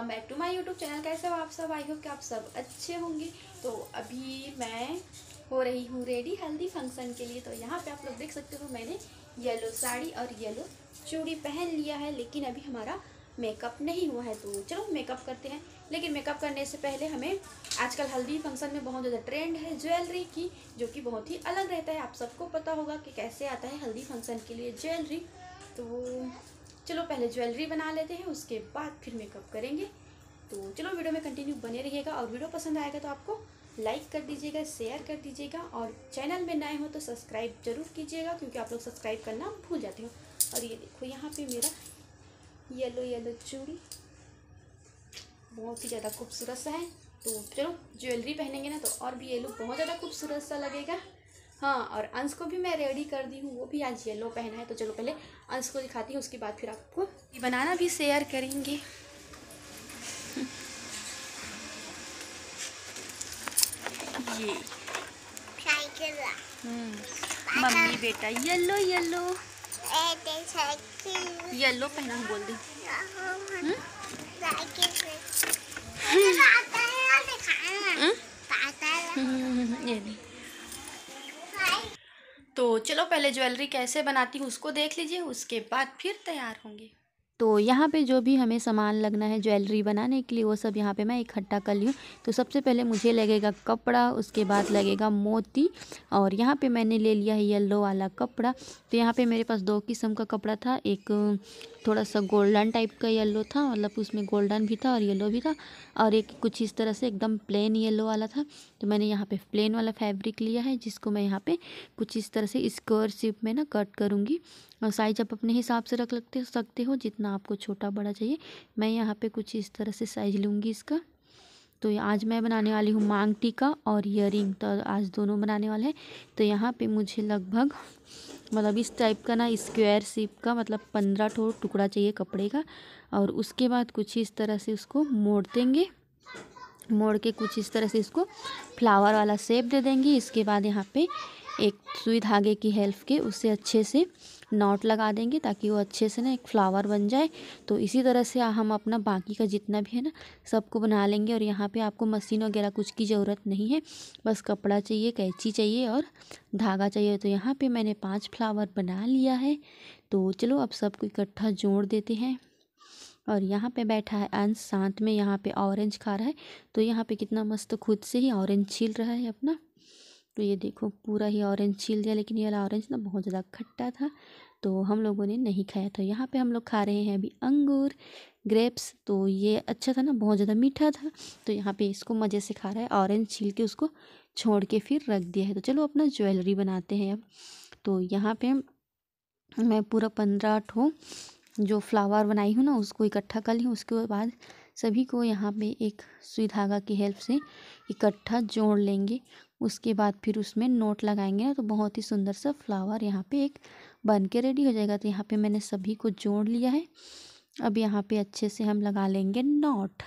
Welcome back to my YouTube channel कैसे हो आप सब आई हो कि आप सब अच्छे होंगे तो अभी मैं हो रही हूँ रेडी हल्दी फंक्शन के लिए तो यहाँ पे आप लोग देख सकते हो मैंने येलो साड़ी और येलो चूड़ी पहन लिया है लेकिन अभी हमारा मेकअप नहीं हुआ है तो चलो मेकअप करते हैं लेकिन मेकअप करने से पहले हमें आजकल हल्दी फंक्शन में बहुत ज़्यादा ट्रेंड है ज्वेलरी की जो कि बहुत ही अलग रहता है आप सबको पता होगा कि कैसे आता है हल्दी फंक्शन के लिए ज्वेलरी तो चलो पहले ज्वेलरी बना लेते हैं उसके बाद फिर मेकअप करेंगे तो चलो वीडियो में कंटिन्यू बने रहिएगा और वीडियो पसंद आएगा तो आपको लाइक कर दीजिएगा शेयर कर दीजिएगा और चैनल में नए हो तो सब्सक्राइब जरूर कीजिएगा क्योंकि आप लोग सब्सक्राइब करना भूल जाते हो और ये देखो यहाँ पे मेरा येलो येलो चूड़ी बहुत ही ज़्यादा खूबसूरत सा है तो चलो ज्वेलरी पहनेंगे ना तो और भी ये लुक बहुत ज़्यादा खूबसूरत सा लगेगा हाँ और अंश को भी मैं रेडी कर दी हूँ वो भी आज येलो पहना है तो चलो पहले अंश को दिखाती हूँ उसके बाद फिर आपको बनाना भी शेयर करेंगे ये हम्म। मम्मी बेटा येलो येलो येलो पहना बोल दी हाँ, हम्म। ये तो नहीं चलो पहले ज्वेलरी कैसे बनाती हूँ उसको देख लीजिए उसके बाद फिर तैयार होंगे तो यहाँ पे जो भी हमें सामान लगना है ज्वेलरी बनाने के लिए वो सब यहाँ पे मैं इकट्ठा कर ली तो सबसे पहले मुझे लगेगा कपड़ा उसके बाद लगेगा मोती और यहाँ पे मैंने ले लिया है येलो वाला कपड़ा तो यहाँ पे मेरे पास दो किस्म का कपड़ा था एक थोड़ा सा गोल्डन टाइप का येलो था मतलब उसमें गोल्डन भी था और येलो भी था और एक कुछ इस तरह से एकदम प्लेन येलो वाला था तो मैंने यहाँ पर प्लेन वाला फैब्रिक लिया है जिसको मैं यहाँ पर कुछ इस तरह से स्क्वायर शेप में ना कट करूँगी और साइज आप अपने हिसाब से रख सकते हो जितना जितना आपको छोटा बड़ा चाहिए मैं यहाँ पे कुछ इस तरह से साइज लूँगी इसका तो आज मैं बनाने वाली हूँ मांग टीका और इयर तो आज दोनों बनाने वाले हैं तो यहाँ पे मुझे लगभग मतलब इस टाइप का ना स्क्वायर शेप का मतलब पंद्रह ठो टुकड़ा चाहिए कपड़े का और उसके बाद कुछ इस तरह से उसको मोड़ देंगे मोड़ के कुछ इस तरह से इसको फ्लावर वाला शेप दे देंगे इसके बाद यहाँ पे एक सुई धागे की हेल्प के उससे अच्छे से नॉट लगा देंगे ताकि वो अच्छे से ना एक फ्लावर बन जाए तो इसी तरह से हम अपना बाकी का जितना भी है ना सबको बना लेंगे और यहाँ पे आपको मशीन वगैरह कुछ की ज़रूरत नहीं है बस कपड़ा चाहिए कैंची चाहिए और धागा चाहिए तो यहाँ पर मैंने पाँच फ्लावर बना लिया है तो चलो अब सबको इकट्ठा जोड़ देते हैं और यहाँ पे बैठा है अंश साथ में यहाँ पे ऑरेंज खा रहा है तो यहाँ पे कितना मस्त खुद से ही ऑरेंज छील रहा है अपना तो ये देखो पूरा ही ऑरेंज छील दिया लेकिन ये वाला ऑरेंज ना बहुत ज़्यादा खट्टा था तो हम लोगों ने नहीं खाया था तो यहाँ पे हम लोग खा रहे हैं अभी अंगूर ग्रेप्स तो ये अच्छा था ना बहुत ज़्यादा मीठा था तो यहाँ पे इसको मज़े से खा रहा है ऑरेंज छील के उसको छोड़ के फिर रख दिया है तो चलो अपना ज्वेलरी बनाते हैं अब तो यहाँ पे मैं पूरा पंद्रह ठो जो फ्लावर बनाई हूँ ना उसको इकट्ठा कर ली उसके बाद सभी को यहाँ पे एक सुई धागा की हेल्प से इकट्ठा जोड़ लेंगे उसके बाद फिर उसमें नोट लगाएंगे ना तो बहुत ही सुंदर सा फ्लावर यहाँ पे एक बन के रेडी हो जाएगा तो यहाँ पे मैंने सभी को जोड़ लिया है अब यहाँ पे अच्छे से हम लगा लेंगे नोट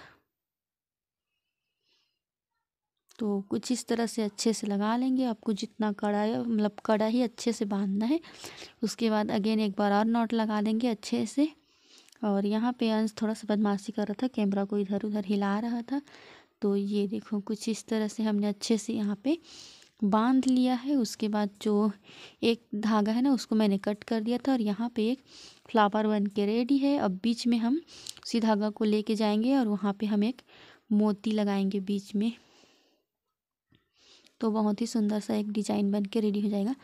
तो कुछ इस तरह से अच्छे से लगा लेंगे आपको जितना कड़ा मतलब कड़ा ही अच्छे से बांधना है उसके बाद अगेन एक बार और नॉट लगा देंगे अच्छे से और यहाँ पे अंश थोड़ा सा बदमाशी कर रहा था कैमरा को इधर उधर हिला रहा था तो ये देखो कुछ इस तरह से हमने अच्छे से यहाँ पे बांध लिया है उसके बाद जो एक धागा है ना उसको मैंने कट कर दिया था और यहाँ पे एक फ्लावर बन के रेडी है अब बीच में हम उसी धागा को लेके जाएंगे और वहाँ पे हम एक मोती लगाएंगे बीच में तो बहुत ही सुंदर सा एक डिजाइन बन के रेडी हो जाएगा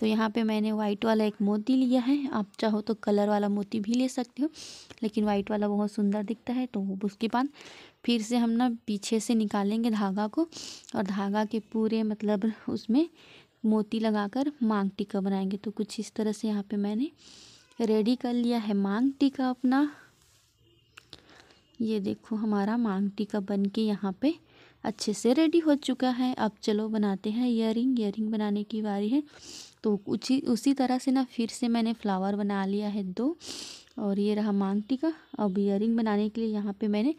तो यहाँ पे मैंने वाइट वाला एक मोती लिया है आप चाहो तो कलर वाला मोती भी ले सकते हो लेकिन वाइट वाला बहुत सुंदर दिखता है तो उसके बाद फिर से हम ना पीछे से निकालेंगे धागा को और धागा के पूरे मतलब उसमें मोती लगाकर मांग टीका बनाएंगे तो कुछ इस तरह से यहाँ पे मैंने रेडी कर लिया है मांग टीका अपना ये देखो हमारा मांग टीका बन के यहाँ पे अच्छे से रेडी हो चुका है अब चलो बनाते हैं इयर रिंग बनाने की बारी है तो उसी उसी तरह से ना फिर से मैंने फ्लावर बना लिया है दो और ये रहा मांग टीका अब इयर बनाने के लिए यहाँ पे मैंने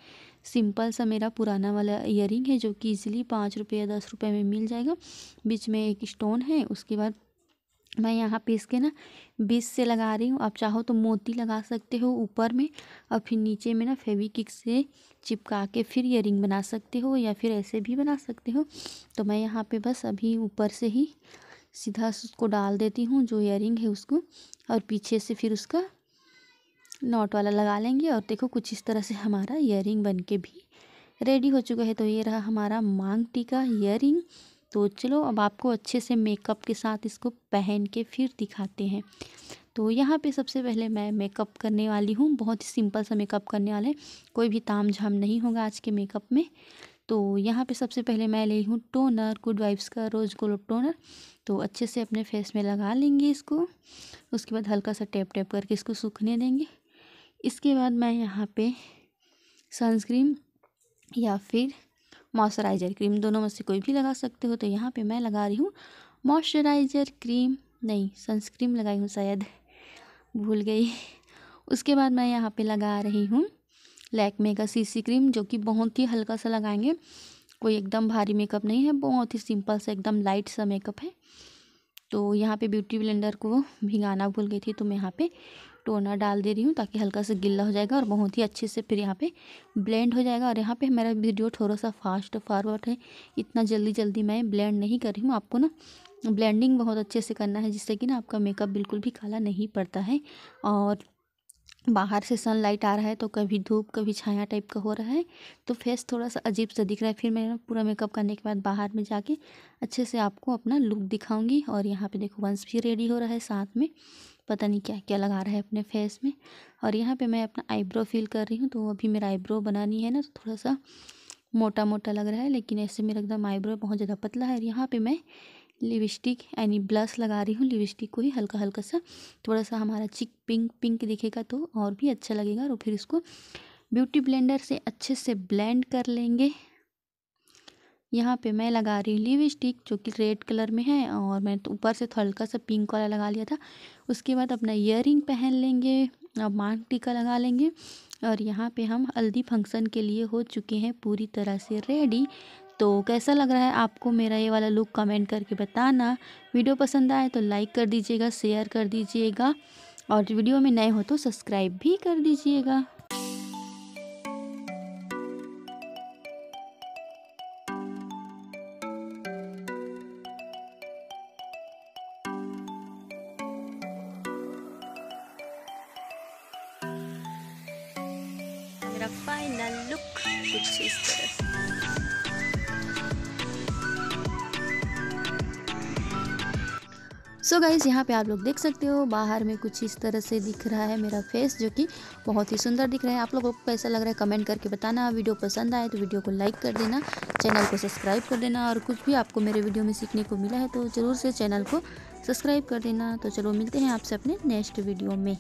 सिंपल सा मेरा पुराना वाला इयर है जो कि इजीली पाँच रुपये या दस रुपये में मिल जाएगा बीच में एक स्टोन है उसके बाद मैं यहाँ पे इसके ना बीस से लगा रही हूँ आप चाहो तो मोती लगा सकते हो ऊपर में और फिर नीचे में ना फेविकिक से चिपका के फिर इयर बना सकते हो या फिर ऐसे भी बना सकते हो तो मैं यहाँ पे बस अभी ऊपर से ही सीधा उसको डाल देती हूँ जो एयरिंग है उसको और पीछे से फिर उसका नॉट वाला लगा लेंगे और देखो कुछ इस तरह से हमारा इयरिंग बन के भी रेडी हो चुका है तो ये रहा हमारा मांग टीका इयरिंग तो चलो अब आपको अच्छे से मेकअप के साथ इसको पहन के फिर दिखाते हैं तो यहाँ पे सबसे पहले मैं मेकअप करने वाली हूँ बहुत ही सिंपल सा मेकअप करने वाला है कोई भी ताम झाम नहीं होगा आज के मेकअप में तो यहाँ पे सबसे पहले मैं ली हूँ टोनर गुड वाइब्स का रोज़ गोल्ड टोनर तो अच्छे से अपने फेस में लगा लेंगे इसको उसके बाद हल्का सा टैप टैप करके इसको सूखने देंगे इसके बाद मैं यहाँ पे सनस्क्रीन या फिर मॉइस्चराइज़र क्रीम दोनों में से कोई भी लगा सकते हो तो यहाँ पर मैं लगा रही हूँ मॉइस्चराइज़र क्रीम नहीं सनस्क्रीन लगाई हूँ शायद भूल गई उसके बाद मैं यहाँ पे लगा रही हूँ लैकमे का सीसी क्रीम जो कि बहुत ही हल्का सा लगाएंगे कोई एकदम भारी मेकअप नहीं है बहुत ही सिंपल सा एकदम लाइट सा मेकअप है तो यहाँ पे ब्यूटी ब्लेंडर को भिगाना भूल गई थी तो मैं यहाँ पे टोनर डाल दे रही हूँ ताकि हल्का सा गिल्ला हो जाएगा और बहुत ही अच्छे से फिर यहाँ पे ब्लेंड हो जाएगा और यहाँ पे मेरा वीडियो थोड़ा सा फास्ट फॉरवर्ड है इतना जल्दी जल्दी मैं ब्लेंड नहीं कर रही हूँ आपको ना ब्लेंडिंग बहुत अच्छे से करना है जिससे कि ना आपका मेकअप बिल्कुल भी काला नहीं पड़ता है और बाहर से सनलाइट आ रहा है तो कभी धूप कभी छाया टाइप का हो रहा है तो फेस थोड़ा सा अजीब सा दिख रहा है फिर मैं पूरा मेकअप करने के बाद बाहर में जाके अच्छे से आपको अपना लुक दिखाऊंगी और यहाँ पे देखो वंस भी रेडी हो रहा है साथ में पता नहीं क्या क्या लगा रहा है अपने फेस में और यहाँ पर मैं अपना आईब्रो फील कर रही हूँ तो अभी मेरा आईब्रो बनानी है ना तो थोड़ा सा मोटा मोटा लग रहा है लेकिन ऐसे मेरा एकदम आईब्रो बहुत ज़्यादा पतला है और यहाँ पर मैं लिपस्टिक यानी ब्लश लगा रही हूँ लिपस्टिक को ही हल्का हल्का सा थोड़ा सा हमारा चिक पिंक पिंक दिखेगा तो और भी अच्छा लगेगा और फिर इसको ब्यूटी ब्लेंडर से अच्छे से ब्लेंड कर लेंगे यहाँ पे मैं लगा रही हूँ लिपस्टिक जो कि रेड कलर में है और मैं तो ऊपर से तो हल्का सा पिंक वाला लगा लिया था उसके बाद अपना इयर पहन लेंगे और मांग टीका लगा लेंगे और यहाँ पे हम हल्दी फंक्शन के लिए हो चुके हैं पूरी तरह से रेडी तो कैसा लग रहा है आपको मेरा ये वाला लुक कमेंट करके बताना वीडियो पसंद आए तो लाइक कर दीजिएगा शेयर कर दीजिएगा और वीडियो में नए हो तो सब्सक्राइब भी कर दीजिएगा मेरा फाइनल लुक कुछ इस तरह से सो गाइज यहाँ पे आप लोग देख सकते हो बाहर में कुछ इस तरह से दिख रहा है मेरा फेस जो कि बहुत ही सुंदर दिख रहा है आप लोगों को कैसा लग रहा है कमेंट करके बताना वीडियो पसंद आए तो वीडियो को लाइक कर देना चैनल को सब्सक्राइब कर देना और कुछ भी आपको मेरे वीडियो में सीखने को मिला है तो ज़रूर से चैनल को सब्सक्राइब कर देना तो चलो मिलते हैं आपसे अपने नेक्स्ट वीडियो में